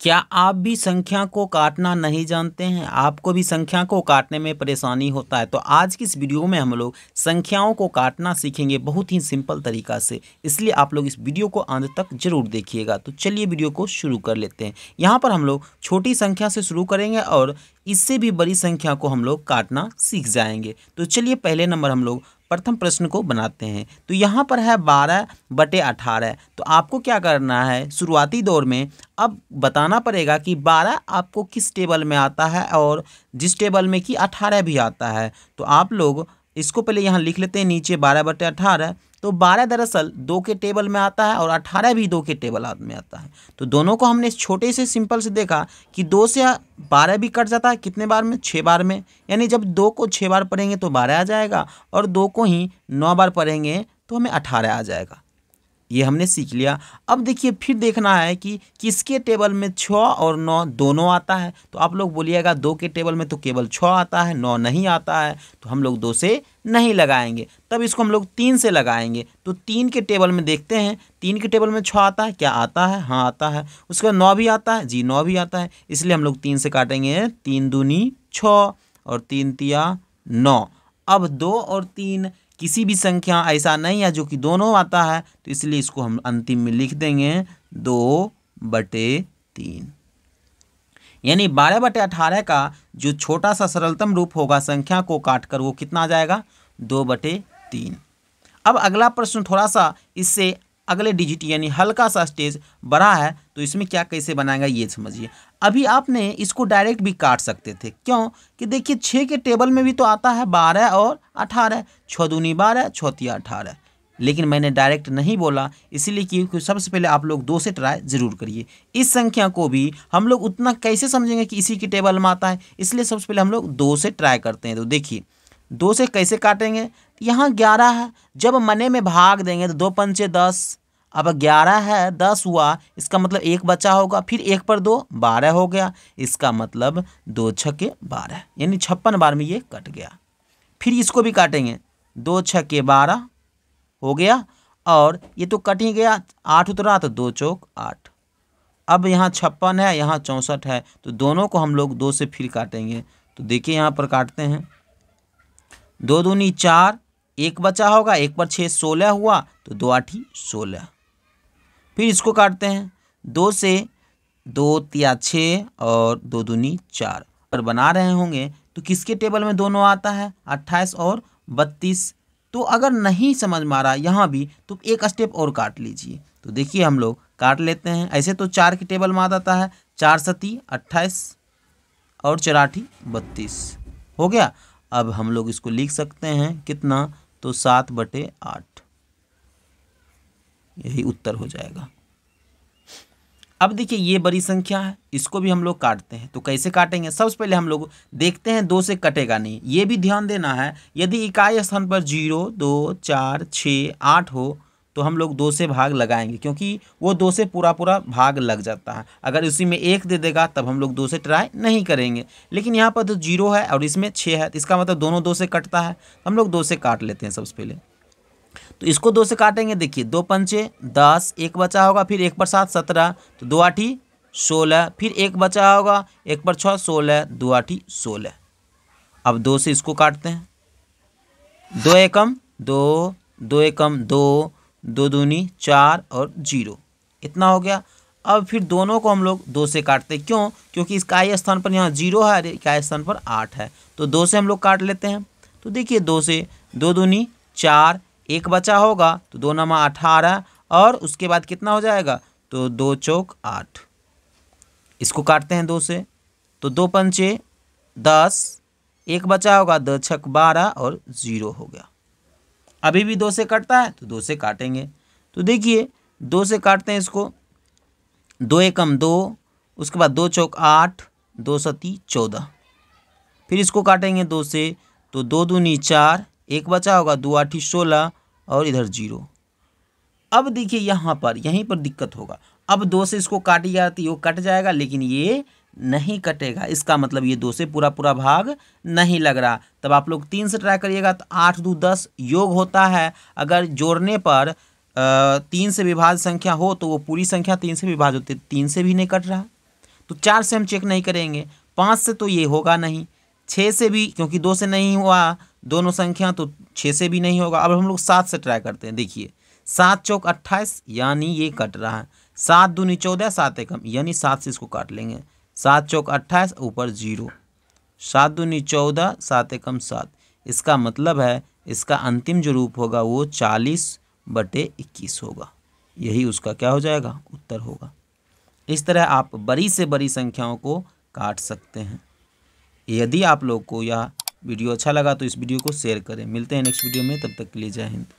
क्या आप भी संख्या को काटना नहीं जानते हैं आपको भी संख्या को काटने में परेशानी होता है तो आज की इस वीडियो में हम लोग संख्याओं को काटना सीखेंगे बहुत ही सिंपल तरीका से इसलिए आप लोग इस वीडियो को अंत तक जरूर देखिएगा तो चलिए वीडियो को शुरू कर लेते हैं यहाँ पर हम लोग छोटी संख्या से शुरू करेंगे और इससे भी बड़ी संख्या को हम लोग काटना सीख जाएंगे तो चलिए पहले नंबर हम लोग प्रथम प्रश्न को बनाते हैं तो यहाँ पर है बारह बटे अठारह तो आपको क्या करना है शुरुआती दौर में अब बताना पड़ेगा कि बारह आपको किस टेबल में आता है और जिस टेबल में कि अठारह भी आता है तो आप लोग इसको पहले यहाँ लिख लेते हैं नीचे बारह बटे अठारह तो बारह दरअसल दो के टेबल में आता है और अठारह भी दो के टेबल में आता है तो दोनों को हमने छोटे से सिंपल से देखा कि दो से बारह भी कट जाता है कितने बार में छः बार में यानी जब दो को छः बार पढ़ेंगे तो बारह आ जाएगा और दो को ही नौ बार पढ़ेंगे तो हमें अठारह आ जाएगा ये हमने सीख लिया अब देखिए फिर देखना है कि किसके टेबल में छः और नौ दोनों आता है तो आप लोग बोलिएगा दो के टेबल में तो केवल छ आता है नौ नहीं आता है तो हम लोग दो से नहीं लगाएंगे तब इसको हम लोग तीन से लगाएंगे तो तीन के टेबल में देखते हैं तीन के टेबल में छः आता है क्या आता है हाँ आता है उसके बाद नौ भी आता है जी नौ भी आता है इसलिए हम लोग तीन से काटेंगे तीन दूनी छः और तीन तिया नौ अब दो और तीन किसी भी संख्या ऐसा नहीं है जो कि दोनों आता है तो इसलिए इसको हम अंतिम में लिख देंगे दो बटे तीन यानी बारह बटे अठारह का जो छोटा सा सरलतम रूप होगा संख्या को काट कर वो कितना आ जाएगा दो बटे तीन अब अगला प्रश्न थोड़ा सा इससे अगले डिजिट यानी हल्का सा स्टेज बड़ा है तो इसमें क्या कैसे बनाएगा ये समझिए अभी आपने इसको डायरेक्ट भी काट सकते थे क्यों कि देखिए छः के टेबल में भी तो आता है बारह और अठारह छः दूनी बारह छोतिया अठारह लेकिन मैंने डायरेक्ट नहीं बोला इसीलिए क्योंकि सबसे पहले आप लोग दो से ट्राई ज़रूर करिए इस संख्या को भी हम लोग उतना कैसे समझेंगे कि इसी के टेबल में आता है इसलिए सबसे पहले हम लोग दो से ट्राई करते हैं तो देखिए दो से कैसे काटेंगे यहाँ ग्यारह है जब मने में भाग देंगे तो दो पंचे दस अब ग्यारह है दस हुआ इसका मतलब एक बचा होगा फिर एक पर दो बारह हो गया इसका मतलब दो छके बारह यानी छप्पन बार में ये कट गया फिर इसको भी काटेंगे दो छके बारह हो गया और ये तो कट ही गया आठ उतरा तो दो चौक आठ अब यहाँ छप्पन है यहाँ चौंसठ है तो दोनों को हम लोग दो से फिर काटेंगे तो देखिए यहाँ पर काटते हैं दो दूनी चार एक बचा होगा एक पर छः सोलह हुआ तो दो आठी सोलह फिर इसको काटते हैं दो से दो या छः और दो दूनी चार पर बना रहे होंगे तो किसके टेबल में दोनों आता है अट्ठाईस और बत्तीस तो अगर नहीं समझ में आ रहा यहाँ भी तो एक स्टेप और काट लीजिए तो देखिए हम लोग काट लेते हैं ऐसे तो चार के टेबल में आ जाता है चार सती अट्ठाईस और चौराठी बत्तीस हो गया अब हम लोग इसको लिख सकते हैं कितना तो सात बटे आठ यही उत्तर हो जाएगा अब देखिए ये बड़ी संख्या है इसको भी हम लोग काटते हैं तो कैसे काटेंगे सबसे पहले हम लोग देखते हैं दो से कटेगा नहीं ये भी ध्यान देना है यदि इकाई स्थान पर जीरो दो चार छः आठ हो तो हम लोग दो से भाग लगाएंगे क्योंकि वो दो से पूरा पूरा भाग लग जाता है अगर उसी में एक दे देगा तब हम लोग दो से ट्राई नहीं करेंगे लेकिन यहाँ पर तो जीरो है और इसमें छः है तो इसका मतलब दोनों दो से कटता है तो हम लोग दो से काट लेते हैं सबसे पहले तो इसको दो से काटेंगे देखिए दो पंचे दस एक बचा होगा फिर एक पर सात सत्रह तो दो आठी सोलह फिर एक बचा होगा एक पर छः सोलह दो आठी सोलह अब दो से इसको काटते हैं दो एकम दो दो एकम दो दो दूनी चार और जीरो इतना हो गया अब फिर दोनों को हम लोग दो से काटते क्यों क्योंकि इकाई स्थान पर यहाँ जीरो है इकाई स्थान पर आठ है तो दो से हम लोग काट लेते हैं तो देखिए दो से दो दूनी चार एक बचा होगा तो दो नमा अठारह और उसके बाद कितना हो जाएगा तो दो चौक आठ इसको काटते हैं दो से तो दो पंचे दस एक बचा होगा दो छक बारह और ज़ीरो हो गया अभी भी दो से कटता है तो दो से काटेंगे तो देखिए दो से काटते हैं इसको दो एकम दो उसके बाद दो चौक आठ दो सती चौदह फिर इसको काटेंगे दो से तो दो दूनी चार एक बचा होगा दो आठी सोलह और इधर जीरो अब देखिए यहाँ पर यहीं पर दिक्कत होगा अब दो से इसको काटी जाती वो कट जाएगा लेकिन ये नहीं कटेगा इसका मतलब ये दो से पूरा पूरा भाग नहीं लग रहा तब आप लोग तीन से ट्राई करिएगा तो आठ दो दस योग होता है अगर जोड़ने पर तीन से विभाज संख्या हो तो वो पूरी संख्या तीन से विभाज होती है तीन से भी नहीं कट रहा तो चार से हम चेक नहीं करेंगे पाँच से तो ये होगा नहीं छः से भी क्योंकि दो से नहीं हुआ दोनों संख्या तो छः से भी नहीं होगा अब हम लोग सात से ट्राई करते हैं देखिए सात चौक अट्ठाईस यानी ये कट रहा है सात दूनी चौदह सात एकम यानी सात से इसको काट लेंगे सात चौक अट्ठाईस ऊपर जीरो सात दूनी चौदह सात एकम सात इसका मतलब है इसका अंतिम जो रूप होगा वो चालीस बटे इक्कीस होगा यही उसका क्या हो जाएगा उत्तर होगा इस तरह आप बड़ी से बड़ी संख्याओं को काट सकते हैं यदि आप लोग को यह वीडियो अच्छा लगा तो इस वीडियो को शेयर करें मिलते हैं नेक्स्ट वीडियो में तब तक के लिए जय हिंद